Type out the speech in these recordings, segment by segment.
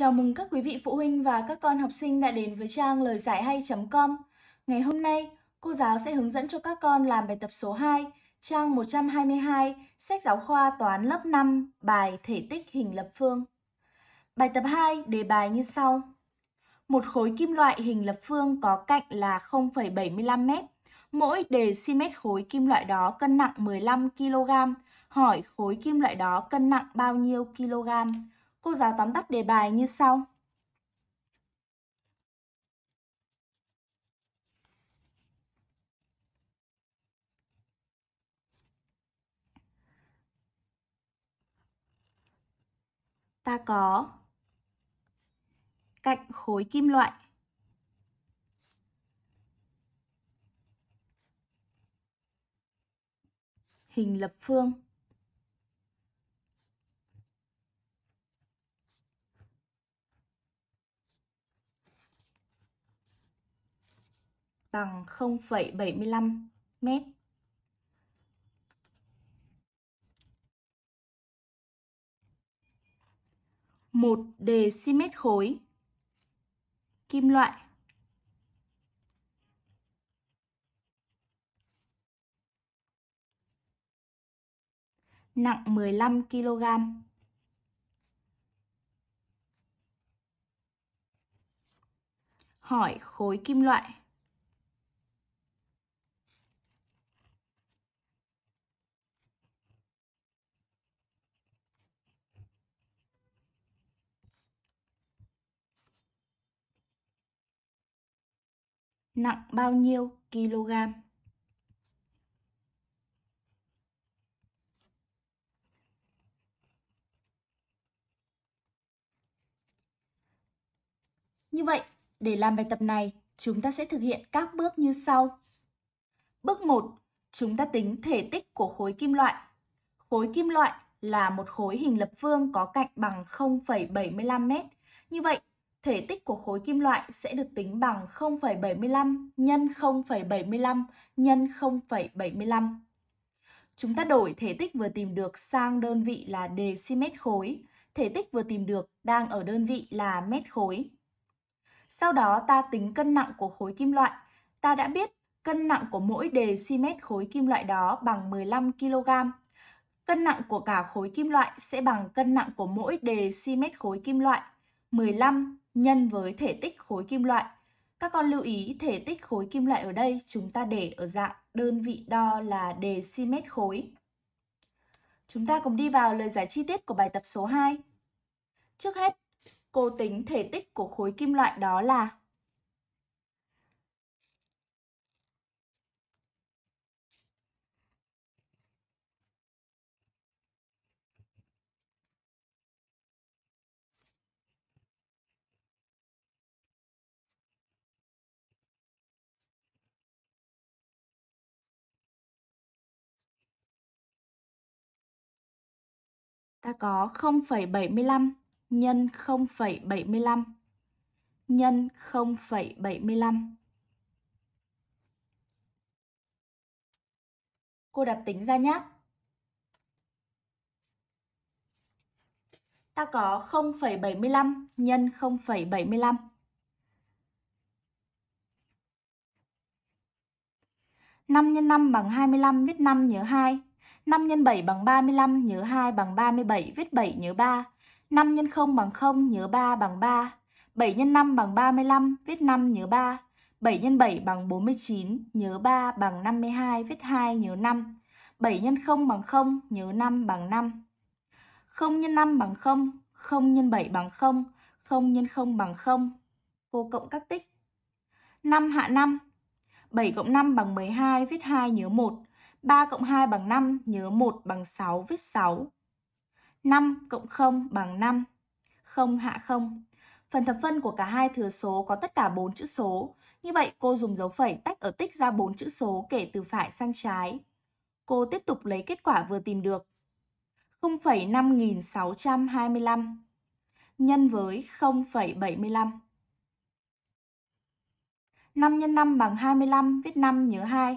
Chào mừng các quý vị phụ huynh và các con học sinh đã đến với trang lời giải hay.com. Ngày hôm nay, cô giáo sẽ hướng dẫn cho các con làm bài tập số 2, trang 122, sách giáo khoa toán lớp 5, bài thể tích hình lập phương. Bài tập 2 đề bài như sau. Một khối kim loại hình lập phương có cạnh là 0,75 m. Mỗi đề xin mét khối kim loại đó cân nặng 15 kg. Hỏi khối kim loại đó cân nặng bao nhiêu kg? Cô giáo tóm tắt đề bài như sau. Ta có cạnh khối kim loại hình lập phương bằng 0,75 mét. một đề mét khối kim loại nặng 15 kg. Hỏi khối kim loại nặng bao nhiêu kg. Như vậy, để làm bài tập này, chúng ta sẽ thực hiện các bước như sau. Bước 1, chúng ta tính thể tích của khối kim loại. Khối kim loại là một khối hình lập phương có cạnh bằng 0,75 m. Như vậy, thể tích của khối kim loại sẽ được tính bằng 0,75 nhân 0,75 nhân 0,75. Chúng ta đổi thể tích vừa tìm được sang đơn vị là decimet khối, thể tích vừa tìm được đang ở đơn vị là mét khối. Sau đó ta tính cân nặng của khối kim loại. Ta đã biết cân nặng của mỗi decimet khối kim loại đó bằng 15 kg. Cân nặng của cả khối kim loại sẽ bằng cân nặng của mỗi decimet khối kim loại 15 nhân với thể tích khối kim loại. Các con lưu ý thể tích khối kim loại ở đây chúng ta để ở dạng đơn vị đo là đề xi mét khối. Chúng ta cùng đi vào lời giải chi tiết của bài tập số 2. Trước hết, cô tính thể tích của khối kim loại đó là ta có 0,75 nhân 0,75 nhân 0,75. Cô đặt tính ra nhé. Ta có 0,75 nhân 0,75. năm nhân năm bằng 25 viết 5 nhớ 2 5 x 7 bằng 35, nhớ 2 bằng 37, viết 7 nhớ 3. 5 x 0 bằng 0, nhớ 3 bằng 3. 7 x 5 bằng 35, viết 5 nhớ 3. 7 x 7 bằng 49, nhớ 3 bằng 52, viết 2 nhớ 5. 7 x 0 bằng 0, nhớ 5 bằng 5. 0 x 5 bằng 0, 0 x 7 bằng 0, 0 x 0 bằng 0. Cô cộng các tích. 5 hạ 5. 7 cộng 5 bằng 12, viết 2 nhớ 1. 3 cộng 2 bằng 5, nhớ 1 bằng 6, viết 6. 5 cộng 0 bằng 5, 0 hạ 0. Phần thập phân của cả hai thừa số có tất cả 4 chữ số. Như vậy, cô dùng dấu phẩy tách ở tích ra 4 chữ số kể từ phải sang trái. Cô tiếp tục lấy kết quả vừa tìm được. 0,5625 nhân với 0,75. 5 x 5 bằng 25, viết 5 nhớ 2.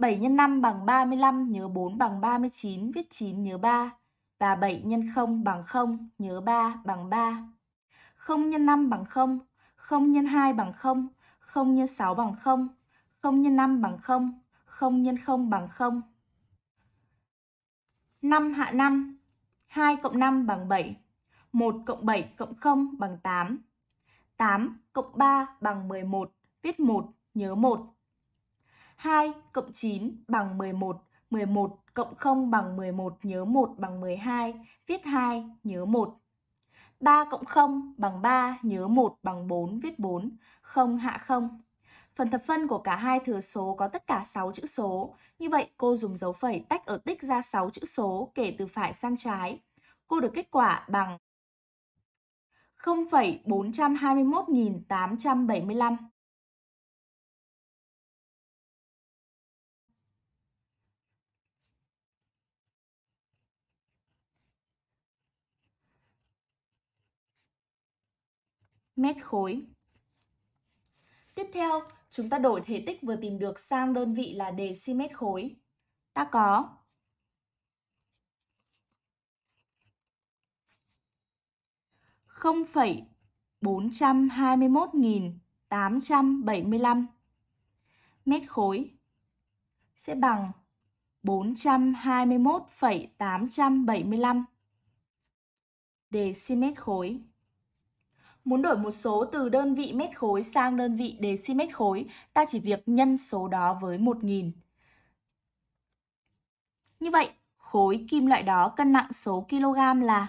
7 x 5 bằng 35, nhớ 4 bằng 39, viết 9 nhớ 3 và 7 x 0 bằng 0, nhớ 3 bằng 3. 0 x 5 bằng 0, 0 x 2 bằng 0, 0 x 6 bằng 0, 0 x 5 bằng 0, 0 x 0 bằng 0. 5 hạ 5, 2 cộng 5 bằng 7, 1 cộng 7 cộng 0 bằng 8, 8 cộng 3 bằng 11, viết 1, nhớ 1 2 cộng 9 bằng 11, 11 cộng 0 bằng 11 nhớ 1 bằng 12, viết 2 nhớ 1. 3 cộng 0 bằng 3 nhớ 1 bằng 4 viết 4, 0 hạ 0. Phần thập phân của cả hai thừa số có tất cả 6 chữ số. Như vậy cô dùng dấu phẩy tách ở tích ra 6 chữ số kể từ phải sang trái. Cô được kết quả bằng 0,421875. mét khối. Tiếp theo, chúng ta đổi thể tích vừa tìm được sang đơn vị là dm khối. Ta có không phẩy bốn trăm hai mươi một nghìn tám trăm bảy mươi lăm mét khối sẽ bằng bốn trăm hai mươi một phẩy tám trăm bảy mươi lăm decimet khối. Muốn đổi một số từ đơn vị mét khối sang đơn vị decimet khối, ta chỉ việc nhân số đó với 1.000. Như vậy, khối kim loại đó cân nặng số kg là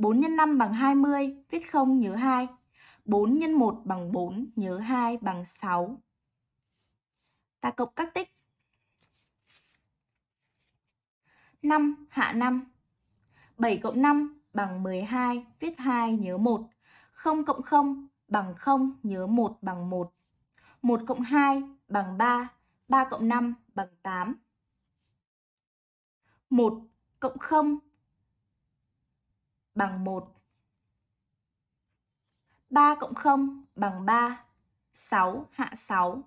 4 x 5 bằng 20, viết 0 nhớ 2. 4 x 1 bằng 4, nhớ 2 bằng 6. Ta cộng các tích. 5 hạ 5. 7 cộng 5 bằng 12, viết 2 nhớ 1. 0 cộng 0 bằng 0, nhớ 1 bằng 1. 1 cộng 2 bằng 3, 3 cộng 5 bằng 8. 1 cộng 0 bằng 1. 3 cộng 0 bằng 3. 6 hạ 6.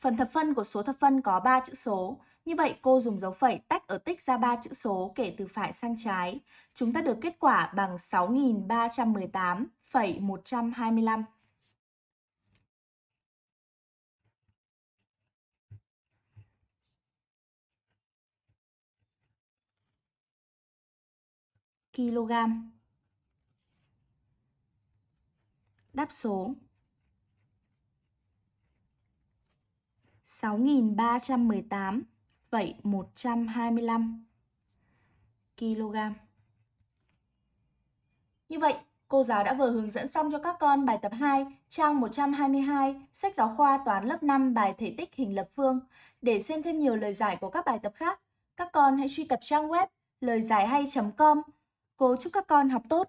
Phần thập phân của số thập phân có 3 chữ số. Như vậy cô dùng dấu phẩy tách ở tích ra 3 chữ số kể từ phải sang trái. Chúng ta được kết quả bằng 6318,125. kg. Đáp số 6.318,125 kg. Như vậy, cô giáo đã vừa hướng dẫn xong cho các con bài tập 2, trang 122, sách giáo khoa toán lớp 5 bài thể tích hình lập phương. Để xem thêm nhiều lời giải của các bài tập khác, các con hãy truy cập trang web lời giải hay.com Cô chúc các con học tốt.